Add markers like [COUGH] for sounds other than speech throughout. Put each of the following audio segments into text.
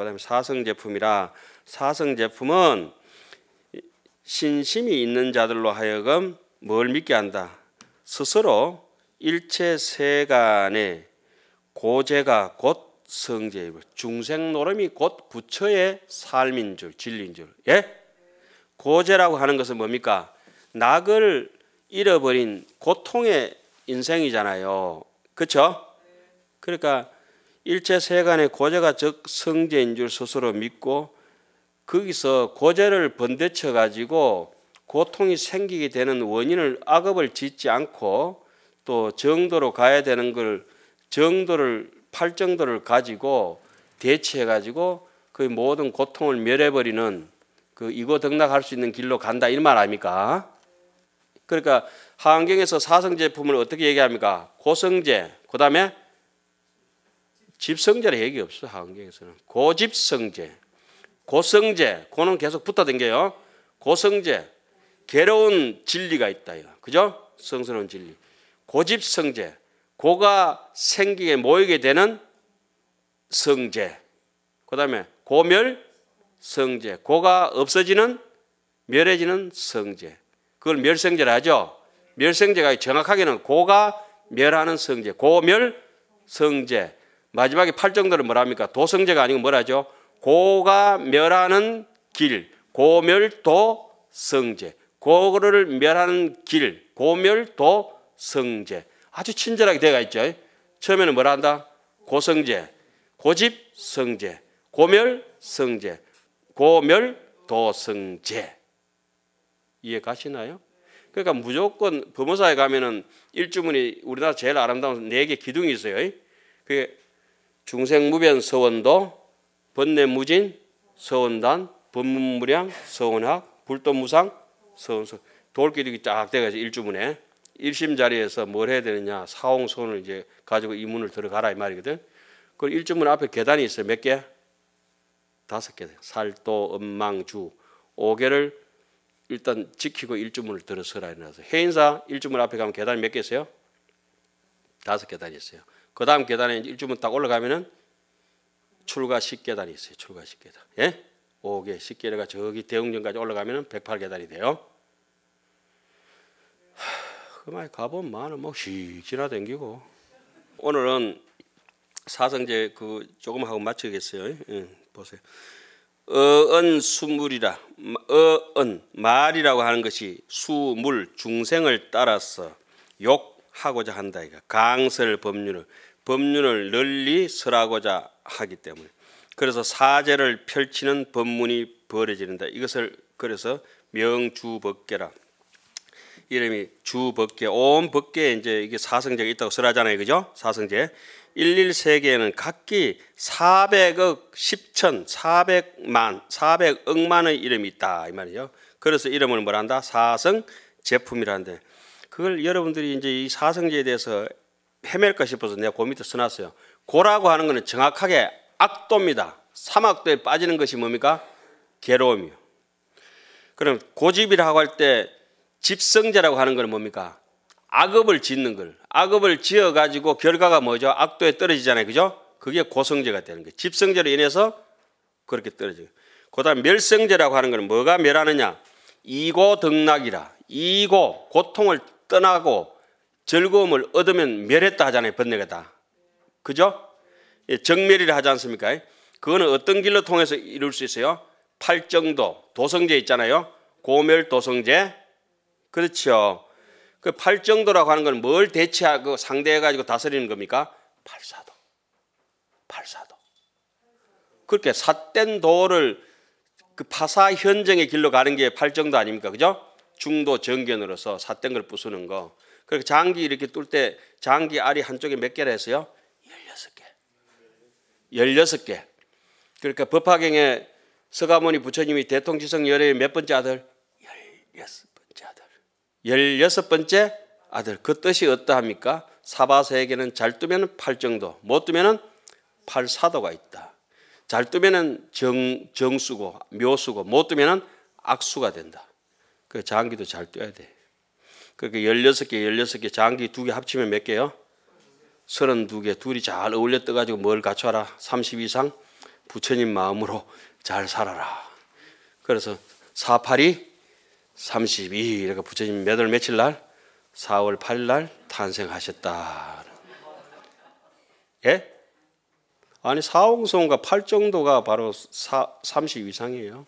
그다음에 사성 제품이라 사성 제품은 신심이 있는 자들로 하여금 뭘 믿게 한다. 스스로 일체 세간의 고제가 곧 성제이며 뭐 중생 노름이 곧 부처의 삶인 줄 진리인 줄. 예? 고제라고 하는 것은 뭡니까? 낙을 잃어버린 고통의 인생이잖아요. 그렇죠? 그러니까 일체 세간의 고제가 즉 성제인 줄 스스로 믿고 거기서 고제를 번데쳐 가지고 고통이 생기게 되는 원인을 악업을 짓지 않고 또 정도로 가야 되는 걸 정도를 팔 정도를 가지고 대치해 가지고 그 모든 고통을 멸해버리는 그이거등락할수 있는 길로 간다 이 말 아닙니까? 그러니까 하경에서 사성 제품을 어떻게 얘기합니까? 고성제, 그 다음에 집성제라 얘기 없어 하원경에서는 고집성제, 고성제, 고는 계속 붙어댕겨요. 고성제, 괴로운 진리가 있다 이거. 그죠? 성스러운 진리. 고집성제, 고가 생기게 모이게 되는 성제. 그다음에 고멸 성제, 고가 없어지는 멸해지는 성제. 그걸 멸성제라 하죠. 멸성제가 정확하게는 고가 멸하는 성제, 고멸 성제. 마지막에 팔정도를 뭐합니까 도성제가 아니고 뭐라죠? 고가 멸하는 길, 고멸도 성제. 고거를 멸하는 길, 고멸도 성제. 아주 친절하게 되어가 있죠. 처음에는 뭐라 한다? 고성제, 고집 성제, 고멸 성제, 고멸 도성제. 이해 가시나요? 그러니까 무조건 법무사에 가면은 일주문이 우리나라 제일 아름다운 네 개 기둥이 있어요. 그게 중생무변 서원도 번뇌무진 서원단 법문무량 서원학 불도무상 서원서 돌기둥이 쫙 돼가지고 일주문에 일심 자리에서 뭘 해야 되느냐 사홍원을 이제 가지고 이 문을 들어가라 이 말이거든. 그 일주문 앞에 계단이 있어 요몇 개? 다섯 개. 살도 음망주 오개를 일단 지키고 일주문을 들어서라 해놔서 해인사 일주문 앞에 가면 계단이 몇 개 있어요? 다섯 계단이 있어요. 그 다음 계단에 일주문 딱 올라가면은 출가 10계단이 있어요. 출가 10계단. 예? 5개, 10계단가 그러니까 저기 대웅전까지 올라가면은 108계단이 돼요. 하, 그만 가본 마은 뭐휙 지나댕기고. 오늘은 사성제 그 조금 하고 마치겠어요. 예, 보세요. 어은 수물이라 어은 말이라고 하는 것이 수물 중생을 따라서 욕하고자 한다 이가 강설 법률을 법률을 널리 설하고자 하기 때문에 그래서 사제를 펼치는 법문이 벌어지는다. 이것을 그래서 명주법계라 이름이 주법계 온 법계에 이제 이게 사성제가 있다고 설하잖아요. 그죠? 사성제 1일세계에는 각기 400억 10천 400만 400억만의 이름이 있다 이 말이죠. 그래서 이름을 뭐란다? 사성 제품이라는데 그걸 여러분들이 이제 이 사성제에 대해서 헤맬까 싶어서 내가 그 밑에 써놨어요. 고라고 하는 것은 정확하게 악도입니다. 사막도에 빠지는 것이 뭡니까? 괴로움이요. 그럼 고집이라고 할 때 집성제라고 하는 것은 뭡니까? 악업을 짓는 걸. 악업을 지어가지고 결과가 뭐죠? 악도에 떨어지잖아요. 그죠? 그게 고성제가 되는 거예요. 집성제로 인해서 그렇게 떨어져요. 그 다음 멸성제라고 하는 것은 뭐가 멸하느냐? 이고 등락이라. 이고, 고통을 떠나고 즐거움을 얻으면 멸했다 하잖아요. 번뇌가다. 그죠? 예, 정멸이라 하지 않습니까? 그거는 어떤 길로 통해서 이룰 수 있어요? 팔정도, 도성제 있잖아요. 고멸 도성제. 그렇죠. 그 팔정도라고 하는 건 뭘 대체하고 그 상대해가지고 다스리는 겁니까? 팔사도. 팔사도. 그렇게 삿된 도를 그 파사 현정의 길로 가는 게 팔정도 아닙니까? 그죠? 중도 정견으로서 삿된 걸 부수는 거. 그렇게 장기 이렇게 뚫 때 장기 알이 한쪽에 몇 개라 했어요? 16개. 16개. 그러니까 법화경에 서가모니 부처님이 대통지성 열애의 몇 번째 아들? 16번째 아들. 16번째 아들. 그 뜻이 어떠합니까? 사바세에는잘 뜨면 팔정도, 못 뜨면 팔사도가 있다. 잘 뜨면 정, 정수고, 묘수고, 못 뜨면 악수가 된다. 그 장기도 잘뛰야 돼. 그렇게 16개, 16개 장기 두 개 합치면 몇 개요? 32개 둘이 잘 어울려 떠가지고 뭘 갖춰라? 30 이상 부처님 마음으로 잘 살아라. 그래서 48이 32 이렇게 부처님 몇월 며칠 날? 4월 8일 날 탄생하셨다. 예? 아니 사홍성과 팔정도가 바로 사, 30 이상이에요.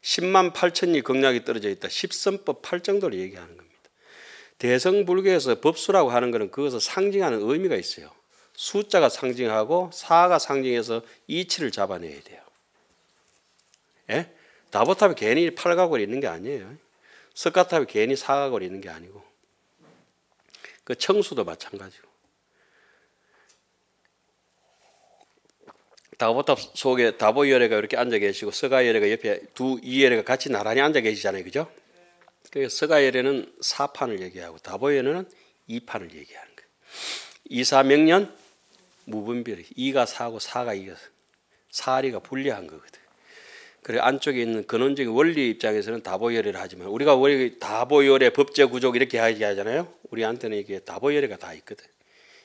10만 8천리 극락이 떨어져 있다. 10선법 팔정도를 얘기하는 거예요. 대성불교에서 법수라고 하는 것은 그것을 상징하는 의미가 있어요. 숫자가 상징하고 사가 상징해서 이치를 잡아내야 돼요. 예? 나보탑이 괜히 팔각을 있는 게 아니에요. 석가탑이 괜히 사각을 있는 게 아니고. 그 청수도 마찬가지고. 다보탑 속에 다보이열애가 이렇게 앉아 계시고 서가이열애가 옆에 두 이열애가 같이 나란히 앉아 계시잖아요. 그죠? 그러니까 서가엘에는 4판을 얘기하고 다보에는 2판을 얘기하는 거예요. 2, 3명년 무분별 2가 4고 4가 2가 4리가 분리한 거거든. 그래 안쪽에 있는 근원적인 원리 입장에서는 다보열애를 하지만 우리가 원래 다보열애 법제 구조 이렇게 하잖아요. 우리한테는 이게 다보열애가 다 있거든.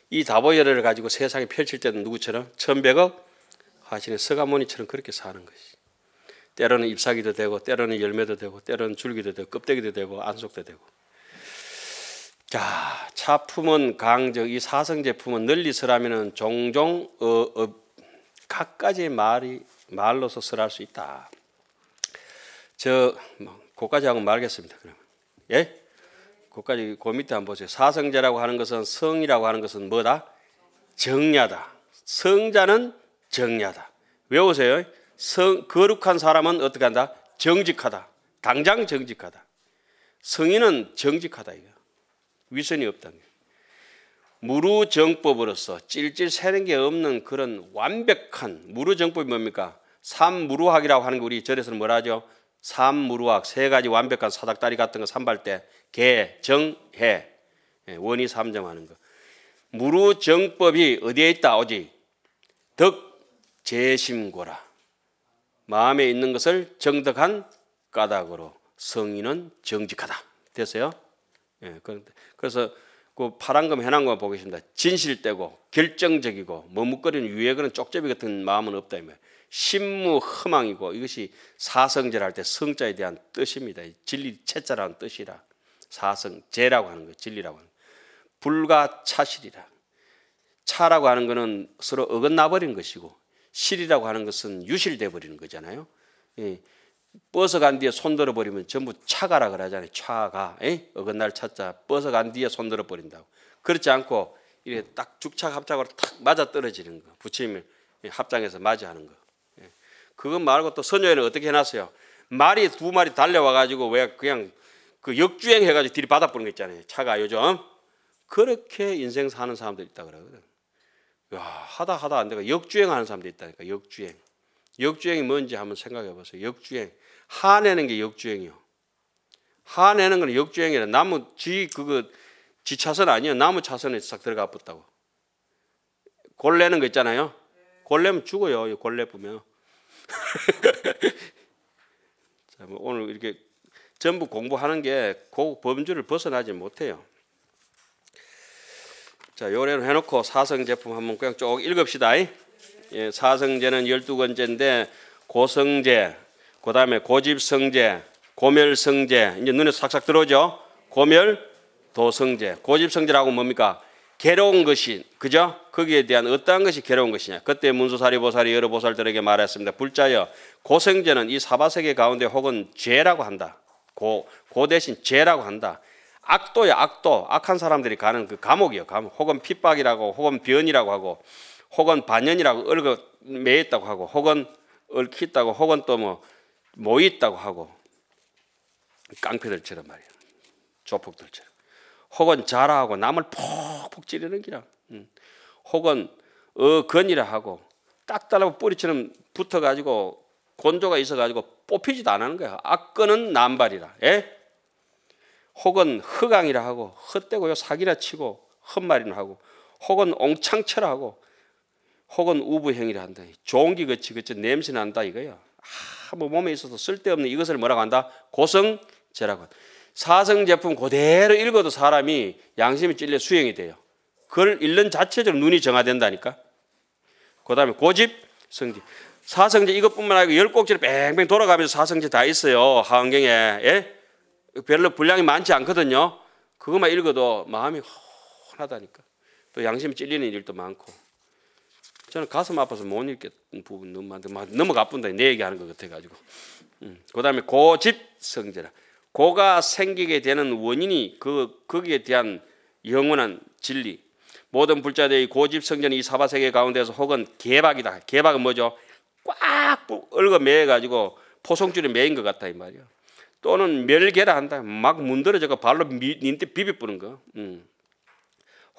이다보열애 가지고 세상에 펼칠 때는 누구처럼 천백억 하시는 서가모니처럼 그렇게 사는 것이. 때로는 잎사귀도 되고 때로는 열매도 되고 때로는 줄기도 되고 껍데기도 되고 안속도 되고 자, 차품은 강적 이 사성 제품은 널리 설하면은 종종 어, 어, 각가지 말이 말로서 설할 수 있다. 저 뭐, 고까지 하고 말겠습니다. 그러면 예, 고까지 그 밑에 한번 보세요. 사성제라고 하는 것은 성이라고 하는 것은 뭐다? 정야다. 성자는 정야다. 외우세요. 성, 거룩한 사람은 어떻게 한다? 정직하다. 당장 정직하다. 성인은 정직하다 이거. 위선이 없다 무루정법으로서 찔찔 새는 게 없는 그런 완벽한 무루정법이 뭡니까? 삼무루학이라고 하는 게 우리 절에서는 뭐라 하죠? 삼무루학 세 가지 완벽한 사닥다리 같은 거 삼발 때 개, 정, 해 예, 원이 삼정하는 거 무루정법이 어디에 있다 오지 덕, 재심고라 마음에 있는 것을 정덕한 까닭으로 성인은 정직하다. 됐어요? 예, 그, 그래서 그 파란금 해놓거 보겠습니다. 진실되고 결정적이고 머뭇거리는 유예거는 쪽제비 같은 마음은 없다. 이무 허망이고 이것이 사성제라 할때 성자에 대한 뜻입니다. 진리 채자라는 뜻이라 사성제라고 하는 거 진리라고 하는 거. 불가차실이라 차라고 하는 거는 서로 어긋나버린 것이고 실이라고 하는 것은 유실돼 버리는 거잖아요. 예. 버스 간 뒤에 손들어 버리면 전부 차가라 그러잖아요. 차가 에? 예? 어긋날 찾자 버스 간 뒤에 손들어 버린다고. 그렇지 않고 이게 딱 죽착 합작으로 탁 맞아 떨어지는 거. 부처님을 합장해서 맞이하는 거. 예. 그것 말고 또 선녀에는 어떻게 해놨어요? 말이 두 마리 달려와 가지고 왜 그냥 그 역주행 해가지고 들이받아보는 거 있잖아요. 차가 요즘 그렇게 인생 사는 사람들 있다 그러거든. 야, 하다 하다 안 되고 역주행하는 사람도 있다니까 역주행. 역주행이 뭔지 한번 생각해 보세요. 역주행. 하내는게 역주행이요. 하내는건 역주행이라 나무 지 그거 지 차선 아니에요. 나무 차선에 싹 들어가 붙다고. 골래는거 있잖아요. 골래면 죽어요. 골래 보면. [LAUGHS] 자, 뭐 오늘 이렇게 전부 공부하는 게그 범주를 벗어나지 못해요. 자, 요래로 해놓고 사성 제품 한번 그냥 쭉 읽읍시다. 예, 사성제는 열두 권째인데 고성제, 그 다음에 고집성제, 고멸성제, 이제 눈에 싹싹 들어오죠? 고멸, 도성제. 고집성제라고 뭡니까? 괴로운 것이, 그죠? 거기에 대한 어떠한 것이 괴로운 것이냐. 그때 문수사리 보살이 여러 보살들에게 말했습니다. 불자여, 고성제는 이 사바세계 가운데 혹은 죄라고 한다. 고, 고 대신 죄라고 한다. 악도야 악도 악한 사람들이 가는 그 감옥이요 감옥 혹은 핍박이라고 혹은 변이라고 하고 혹은 반연이라고 얼거 매있다고 하고 혹은 얽히다고 혹은 또 뭐 모있다고 하고 깡패들처럼 말이에요 조폭들처럼 혹은 자라하고 남을 폭폭 찌르는 기라 음. 혹은 어건이라 하고 딱딱하고 뿌리처럼 붙어가지고 건조가 있어가지고 뽑히지도 않는 거야 악건은 남발이라 예? 혹은 허강이라 하고 헛되고요 사기라 치고 헛말이나 하고 혹은 옹창처라 하고 혹은 우부행위라 한다. 좋은 게 그치 그치 냄새 난다 이거요. 아, 뭐 몸에 있어서 쓸데없는 이것을 뭐라고 한다? 고성제라고. 사성 제품 그대로 읽어도 사람이 양심이 찔려 수행이 돼요. 그걸 읽는 자체적으로 눈이 정화된다니까. 그 다음에 고집, 성지 사성제 이것뿐만 아니고 열 꼭지를 뺑뺑 돌아가면서 사성제 다 있어요. 하원경에. 예? 별로 분량이 많지 않거든요. 그것만 읽어도 마음이 혼하다니까. 또양심 찔리는 일도 많고. 저는 가슴 아파서 못 읽겠는 부분 너무 많은데 너무 가쁜데 내 얘기하는 것 같아가지고. 음. 그다음에 고집 성질라 고가 생기게 되는 원인이 그 거기에 대한 영원한 진리. 모든 불자들의 고집 성전이 이 사바 세계 가운데서 혹은 개박이다. 개박은 뭐죠? 꽉 얽어 매여 가지고 포송줄에 매인 것 같다 이 말이야. 또는 멸개라 한다. 막문드러져서 발로 닌데 비비뿌는 거. 음.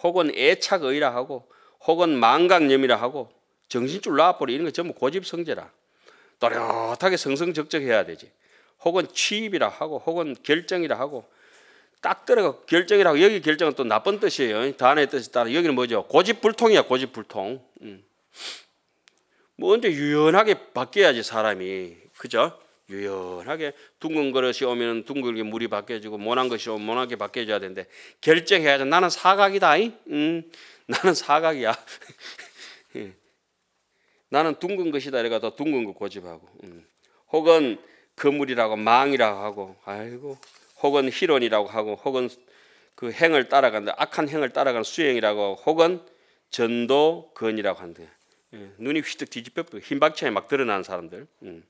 혹은 애착의라 하고 혹은 망각념이라 하고 정신줄 나와버리 이런 거 전부 고집성제라. 또렷하게 성성적적해야 되지. 혹은 취입이라 하고 혹은 결정이라 하고 딱 들어가 결정이라 고 여기 결정은 또 나쁜 뜻이에요. 단의 뜻에 따라 여기는 뭐죠? 고집불통이야 고집불통. 음. 뭐 언제 유연하게 바뀌어야지 사람이. 그죠? 유연하게 둥근 그릇이 오면 둥글게 물이 바뀌어지고 모난 것이 오면 모나게 바뀌어져야 되는데 결정해야죠. 나는 사각이다. 음, [LAUGHS] 나는 사각이야. [LAUGHS] 예. 나는 둥근 것이다. 이래가 더 둥근 거 고집하고 음. 혹은 거물이라고 망이라고 하고 아이고 혹은 희론이라고 하고 혹은 그 행을 따라간다. 악한 행을 따라간는 수행이라고 혹은 전도건이라고 한대. 예, 눈이 휘득 뒤집혀 흰박차에막 드러나는 사람들. 음.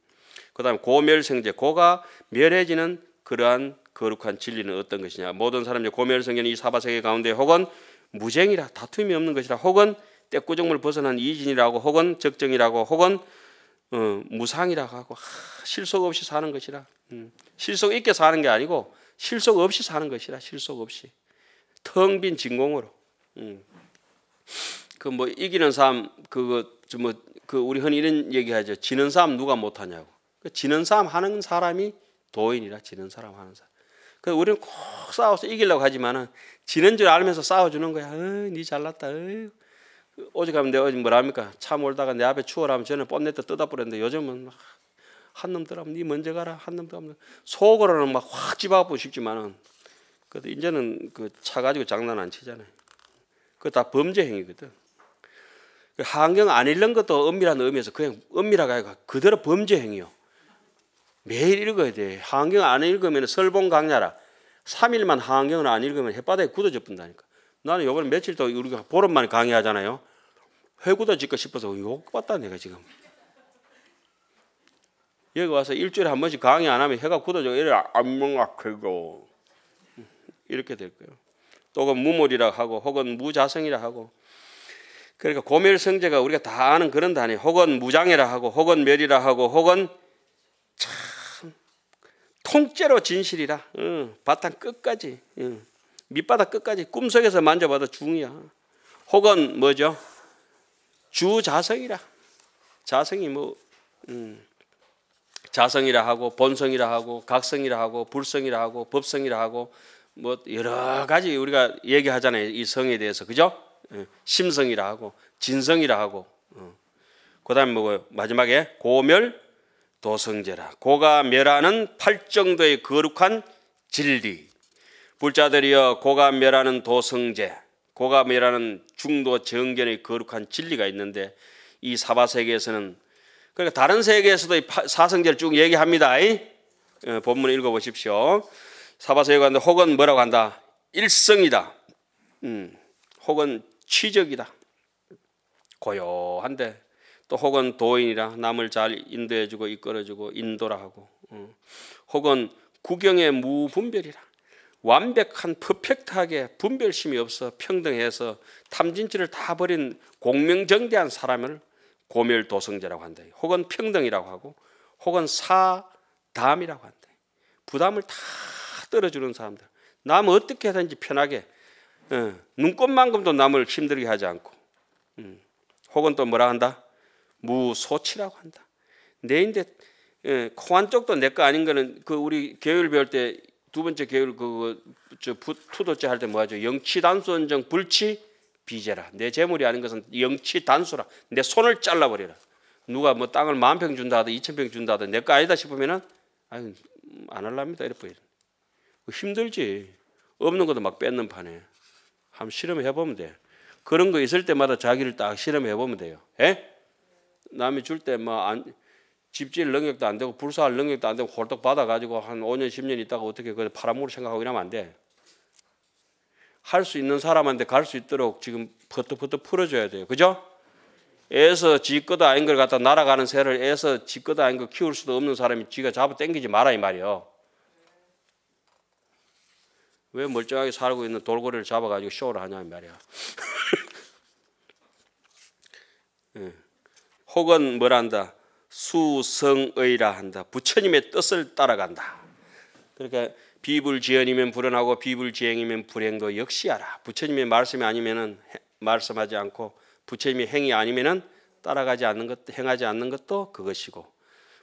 그다음 고멸성제 고가 멸해지는 그러한 거룩한 진리는 어떤 것이냐? 모든 사람이 고멸성제는 이 사바세계 가운데 혹은 무쟁이라 다툼이 없는 것이라 혹은 때꾸정물 벗어난 이진이라고 혹은 적정이라고 혹은 어, 무상이라고 하고 하, 실속 없이 사는 것이라 음, 실속 있게 사는 게 아니고 실속 없이 사는 것이라 실속 없이 텅 빈 진공으로 음. 그뭐 이기는 사람 그거 뭐그 우리 흔히 이런 얘기하죠 지는 사람 누가 못하냐고 그 지는 사람 하는 사람이 도인이라 지는 사람 하는 사람. 그 우리는 꼭 싸워서 이기려고 하지만은 지는 줄 알면서 싸워주는 거야. 어이, 네 잘났다. 어이. 그 오죽하면 내가 뭐라합니까차 몰다가 내 앞에 추월하면 저는 뻔내다 뜯어버렸는데 요즘은 막 한놈 들어가면 네 먼저 가라. 한놈 들어가면 속으로는 막 확 집어갖고 싶지만은 그래도 이제는 그 차 가지고 장난 안 치잖아요. 그거 다 범죄 행위거든. 그 환경 안 잃는 것도 엄밀한 의미에서 그냥 엄밀하게 그대로 범죄 행위요. 매일 읽어야 돼. 한경 안 읽으면 설봉 강야라. 3일만 한경을 안 읽으면 햇바닥에 굳어져 뿐다니까. 나는 요번에 며칠 더 우리가 보름만 강의하잖아요. 회 굳어질까 싶어서 욕 봤다 내가 지금. 여기 와서 일주일에 한 번씩 강의 안 하면 해가 굳어져 이래 안멍아 하고 이렇게 될 거예요. 또 그 무몰이라 하고 혹은 무자성이라 하고 그러니까 고멸성제가 우리가 다 아는 그런 단위 혹은 무장이라 하고 혹은 멸이라 하고 혹은 통째로 진실이라. 응. 바탕 끝까지. 응. 밑바닥 끝까지 꿈속에서 만져봐도 중이야. 혹은 뭐죠? 주자성이라. 자성이 뭐 음, 자성이라 하고 본성이라 하고 각성이라 하고 불성이라 하고 법성이라 하고 뭐 여러 가지 우리가 얘기하잖아요. 이 성에 대해서 그죠? 예, 심성이라 하고 진성이라 하고 어. 그다음에 뭐 마지막에 고멸 도성제라. 고가 멸하는 팔정도의 거룩한 진리. 불자들이여 고가 멸하는 도성제, 고가 멸하는 중도 정견의 거룩한 진리가 있는데 이 사바 세계에서는 그러니까 다른 세계에서도 사성제를 쭉 얘기합니다. 어, 본문 읽어보십시오. 사바 세계관데 혹은 뭐라고 한다? 일성이다. 음, 혹은 취적이다. 고요한데 또 혹은 도인이라 남을 잘 인도해주고 이끌어주고 인도라 하고 어. 혹은 구경의 무분별이라 완벽한 퍼펙트하게 분별심이 없어 평등해서 탐진치를 다 버린 공명정대한 사람을 고멸도성제라고 한다. 혹은 평등이라고 하고 혹은 사담이라고 한다. 부담을 다 떨어주는 사람들. 남 어떻게 하든지 편하게 어, 눈꽃만큼도 남을 힘들게 하지 않고 음. 혹은 또 뭐라 한다? 무소치라고 한다. 내인데 예, 코안쪽도내 거 아닌 거는 그 우리 계율 배울 때 두 번째 계율 그저 투도제 할때 뭐 하죠? 영치 단수 언정 불치 비제라. 내 재물이 아닌 것은 영치 단수라. 내 손을 잘라 버리라. 누가 뭐 땅을 만평 준다 하든 이천 평 준다 하든 내 거 아니다 싶으면은 아유 안 할랍니다. 이래 보이. 힘들지. 없는 것도 막 뺏는 판에. 한번 실험해 보면 돼. 그런 거 있을 때마다 자기를 딱 실험해 보면 돼요. 에? 예? 남이 줄때뭐안 집질 능력도 안 되고 불사할 능력도 안 되고 홀딱 받아가지고 한 5년 10년 있다가 어떻게 그 파라모로 생각하고 이러면 안 돼. 할 수 있는 사람한테 갈 수 있도록 지금 퍼뜩퍼뜩 퍼뜩 풀어줘야 돼요. 그죠? 애서 지거다 아닌 걸 갖다 날아가는 새를 애서 지거다 아닌 걸 키울 수도 없는 사람이 지가 잡아 당기지 마라 이 말이요. 왜 멀쩡하게 살고 있는 돌고래를 잡아가지고 쇼를 하냐 이 말이야. [LAUGHS] 혹은 뭐란다? 수성의라 한다. 부처님의 뜻을 따라간다. 그러니까 비불지연이면 불연하고 비불지행이면 불행도 역시 알아. 부처님의 말씀이 아니면은 말씀하지 않고 부처님의 행이 아니면은 따라가지 않는 것, 행하지 않는 것도 그것이고.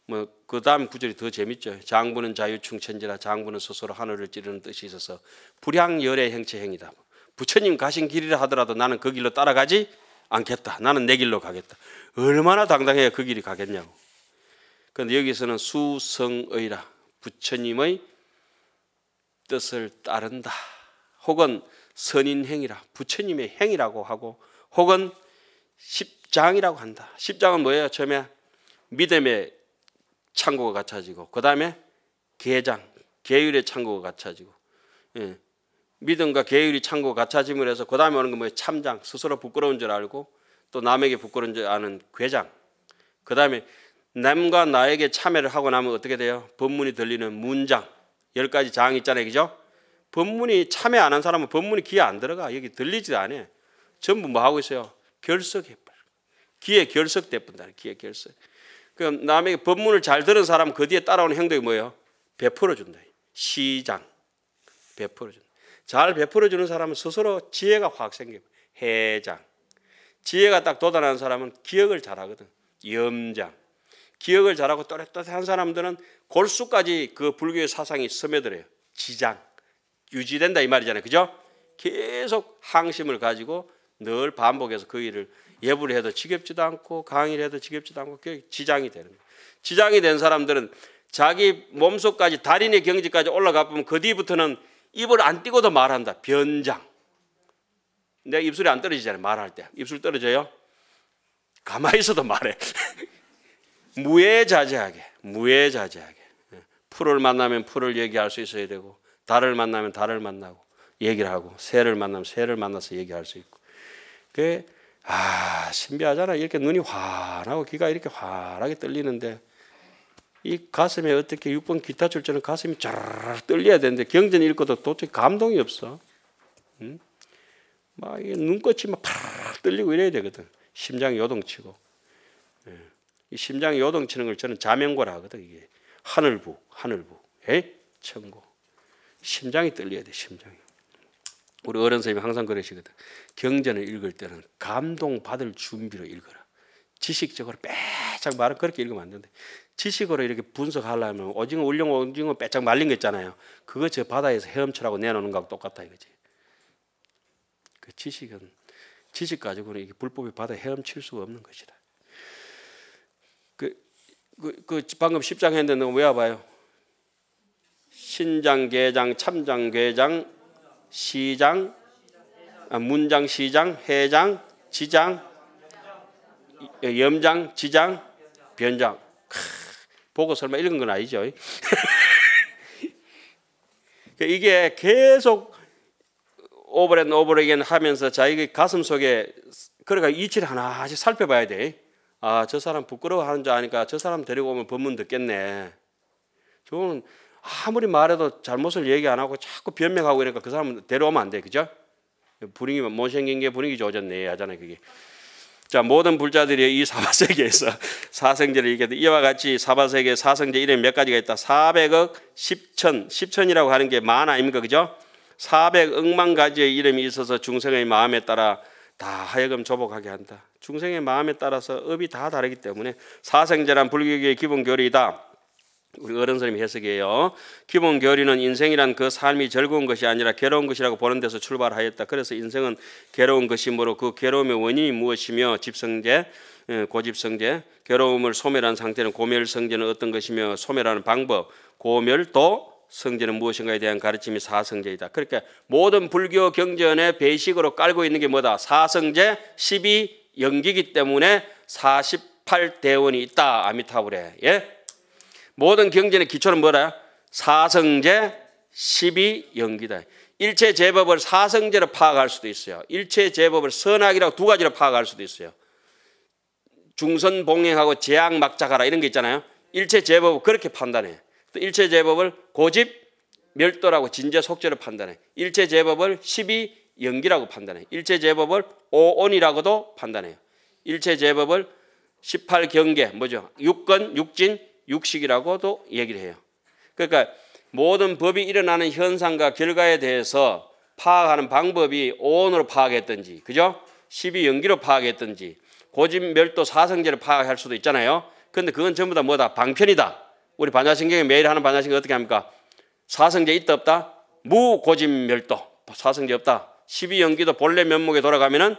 뭐 그다음 구절이 더 재밌죠. 장부는 자유충천지라 장부는 스스로 하늘을 찌르는 뜻이 있어서 불향열의 행체 행이다. 부처님 가신 길이라 하더라도 나는 그 길로 따라가지 않겠다. 나는 내 길로 가겠다. 얼마나 당당해야 그 길이 가겠냐고. 그런데 여기서는 수성의라 부처님의 뜻을 따른다. 혹은 선인행이라 부처님의 행이라고 하고 혹은 십장이라고 한다. 십장은 뭐예요? 처음에 믿음의 창고가 갖춰지고 그 다음에 계장, 계율의 창고가 갖춰지고 예. 믿음과 계율이 창고가 갖춰짐을 해서 그 다음에 오는 건 뭐예요? 참장, 스스로 부끄러운 줄 알고 또 남에게 부끄러운 줄 아는 괴장. 그 다음에 남과 나에게 참여를 하고 나면 어떻게 돼요? 법문이 들리는 문장. 열 가지 장 있잖아요. 그죠? 법문이 참여 안한 사람은 법문이 귀에 안 들어가. 여기 들리지도 않아. 전부 뭐 하고 있어요? 결석해. 귀에 결석돼 뿐다. 귀에 결석. 그럼 남에게 법문을 잘 들은 사람은 그 뒤에 따라오는 행동이 뭐예요? 베풀어 준다. 시장. 베풀어 준다. 잘 베풀어 주는 사람은 스스로 지혜가 확 생겨요. 해장. 지혜가 딱 도달하는 사람은 기억을 잘하거든. 염장. 기억을 잘하고 또렷한 사람들은 골수까지 그 불교의 사상이 스며들어요. 지장. 유지된다 이 말이잖아요. 그죠? 계속 항심을 가지고 늘 반복해서 그 일을 예불을 해도 지겹지도 않고 강의를 해도 지겹지도 않고 지장이 되는 거예요. 지장이 된 사람들은 자기 몸속까지 달인의 경지까지 올라가 보면 그 뒤부터는 입을 안 띄고도 말한다. 변장. 내 입술이 안 떨어지잖아요. 말할 때. 입술 떨어져요? 가만히 있어도 말해. [LAUGHS] 무예자재하게, 무예자재하게. 풀을 만나면 풀을 얘기할 수 있어야 되고, 달을 만나면 달을 만나고, 얘기를 하고, 새를 만나면 새를 만나서 얘기할 수 있고. 그게, 아, 신비하잖아. 이렇게 눈이 환하고 귀가 이렇게 환하게 떨리는데, 이 가슴에 어떻게 6번 기타 출전럼 가슴이 쫙 떨려야 되는데, 경전 읽고도 도저히 감동이 없어. 응? 막 눈꽃이 막 팍 떨리고 이래야 되거든. 심장이 요동치고. 예. 이 심장이 요동치는 걸 저는 자명고라 하거든. 이게 하늘부, 하늘부, 에? 천고. 심장이 떨려야 돼. 심장이. 우리 어른 선생님이 항상 그러시거든. 경전을 읽을 때는 감동받을 준비로 읽어라. 지식적으로 빼짝 말을 그렇게 읽으면 안 되는데 지식으로 이렇게 분석하려면 오징어 울렁 오징어 빼짝 말린 거 있잖아요. 그거 저 바다에서 헤엄치라고 내놓는 거하고 똑같다 이거지. 그 지식은 지식 가지고는 이게 불법이 받아 헤엄칠 수가 없는 것이다. 그, 그, 그 방금 십장 했는데 너 외워봐요. 신장, 계장, 참장, 계장, 시장, 아, 문장, 시장, 해장, 지장, 염장, 지장, 변장. 크, 보고 설마 읽은 건 아니죠? [LAUGHS] 그러니까 이게 계속 오버 앤 오버 again 하면서 자기 가슴 속에 그러니까 이치를 하나씩 살펴봐야 돼. 아, 저 사람 부끄러워하는 줄 아니까 저 사람 데리고 오면 법문 듣겠네. 저는 아무리 말해도 잘못을 얘기 안 하고 자꾸 변명하고 이러니까 그 사람 데려오면 안 돼. 그죠? 분위기, 못 생긴 게 분위기 좋졌네 하잖아요. 그게. 자, 모든 불자들이 이 사바세계에서 [LAUGHS] 사생제를 얘기했 이와 같이 사바세계 사생제 이름이 몇 가지가 있다. 400억, 10천, 10천이라고 하는 게만 아닙니까? 그죠? 400억만 가지의 이름이 있어서 중생의 마음에 따라 다 하여금 조복하게 한다. 중생의 마음에 따라서 업이 다 다르기 때문에 사생제란 불교의 기본 교리이다. 우리 어른 선생님 해석이에요. 기본 교리는 인생이란 그 삶이 즐거운 것이 아니라 괴로운 것이라고 보는 데서 출발하였다. 그래서 인생은 괴로운 것이므로 그 괴로움의 원인이 무엇이며 집성제, 예, 고집성제, 괴로움을 소멸한 상태는 고멸성제는 어떤 것이며 소멸하는 방법, 고멸도 성전은 무엇인가에 대한 가르침이 사성제이다. 그러니까 모든 불교 경전의 배식으로 깔고 있는 게 뭐다? 사성제 12 연기기 때문에 48대원이 있다. 아미타불에. 예? 모든 경전의 기초는 뭐라? 사성제 12 연기다. 일체 제법을 사성제로 파악할 수도 있어요. 일체 제법을 선악이라고 두 가지로 파악할 수도 있어요. 중선봉행하고 재앙 막작하라 이런 게 있잖아요. 일체 제법 그렇게 판단해. 또 일체 제법을 고집, 멸도라고 진제 속죄로 판단해. 일체 제법을 십이 연기라고 판단해. 일체 제법을 오온이라고도 판단해요. 일체 제법을 십팔 경계 뭐죠? 육건, 육진, 육식이라고도 얘기를 해요. 그러니까 모든 법이 일어나는 현상과 결과에 대해서 파악하는 방법이 오온으로 파악했든지, 그죠? 십이 연기로 파악했든지, 고집 멸도 사성제를 파악할 수도 있잖아요. 근데 그건 전부 다 뭐다? 방편이다. 우리 반야신경이 매일 하는 반야신경 어떻게 합니까? 사성제 있다 없다? 무고집멸도. 사성제 없다. 12연기도 본래 면목에 돌아가면은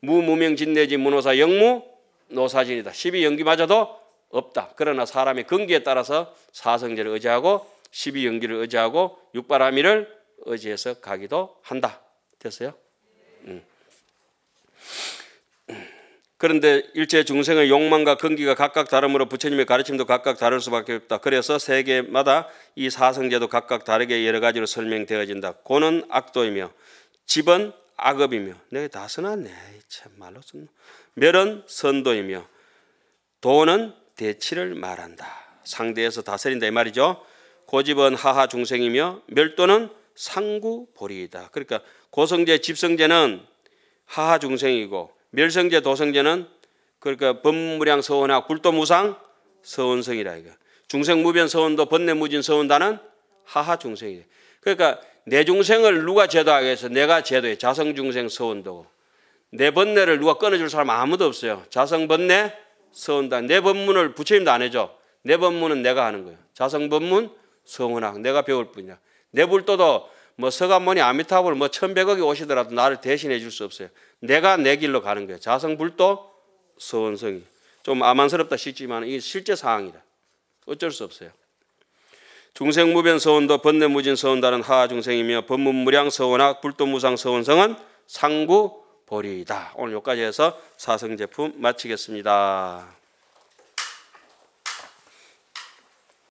무무명 진내지 무노사 영무 노사진이다. 12연기마저도 없다. 그러나 사람의 근기에 따라서 사성제를 의지하고 12연기를 의지하고 육바라미를 의지해서 가기도 한다. 됐어요? 음. 그런데 일제 중생의 욕망과 근기가 각각 다름으로 부처님의 가르침도 각각 다를 수밖에 없다. 그래서 세계마다 이 사성제도 각각 다르게 여러 가지로 설명되어진다. 고는 악도이며 집은 악업이며 내가 네, 다 써놨네. 참 말로 썼나. 멸은 선도이며 도는 대치를 말한다. 상대에서 다스린다 이 말이죠. 고집은 하하 중생이며 멸도는 상구보리이다. 그러니까 고성제 집성제는 하하 중생이고 멸성제, 도성제는 그러니까 법무량 서원학, 불도무상 서원성이라 이거. 중생무변 서원도 번뇌무진 서원다는 하하 중생이에요. 그러니까 내 중생을 누가 제도하겠어? 내가 제도해. 자성 중생 서원도고. 내 번뇌를 누가 끊어줄 사람 아무도 없어요. 자성 번뇌 서원다. 내 법문을 부처님도 안 해줘. 내 법문은 내가 하는 거예요. 자성 법문 성원학 내가 배울 뿐이야. 내 불도도 뭐 서가모니 아미타불 뭐 천백억이 오시더라도 나를 대신해 줄 수 없어요. 내가 내 길로 가는 거예요. 자성불도 서원성이. 좀 아만스럽다 싶지만 이게 실제 상황이다. 어쩔 수 없어요. 중생무변 서원도 번뇌무진 서원다는 하중생이며 법문무량 서원학 불도무상 서원성은 상구 보리다. 이 오늘 여기까지 해서 사성제품 마치겠습니다.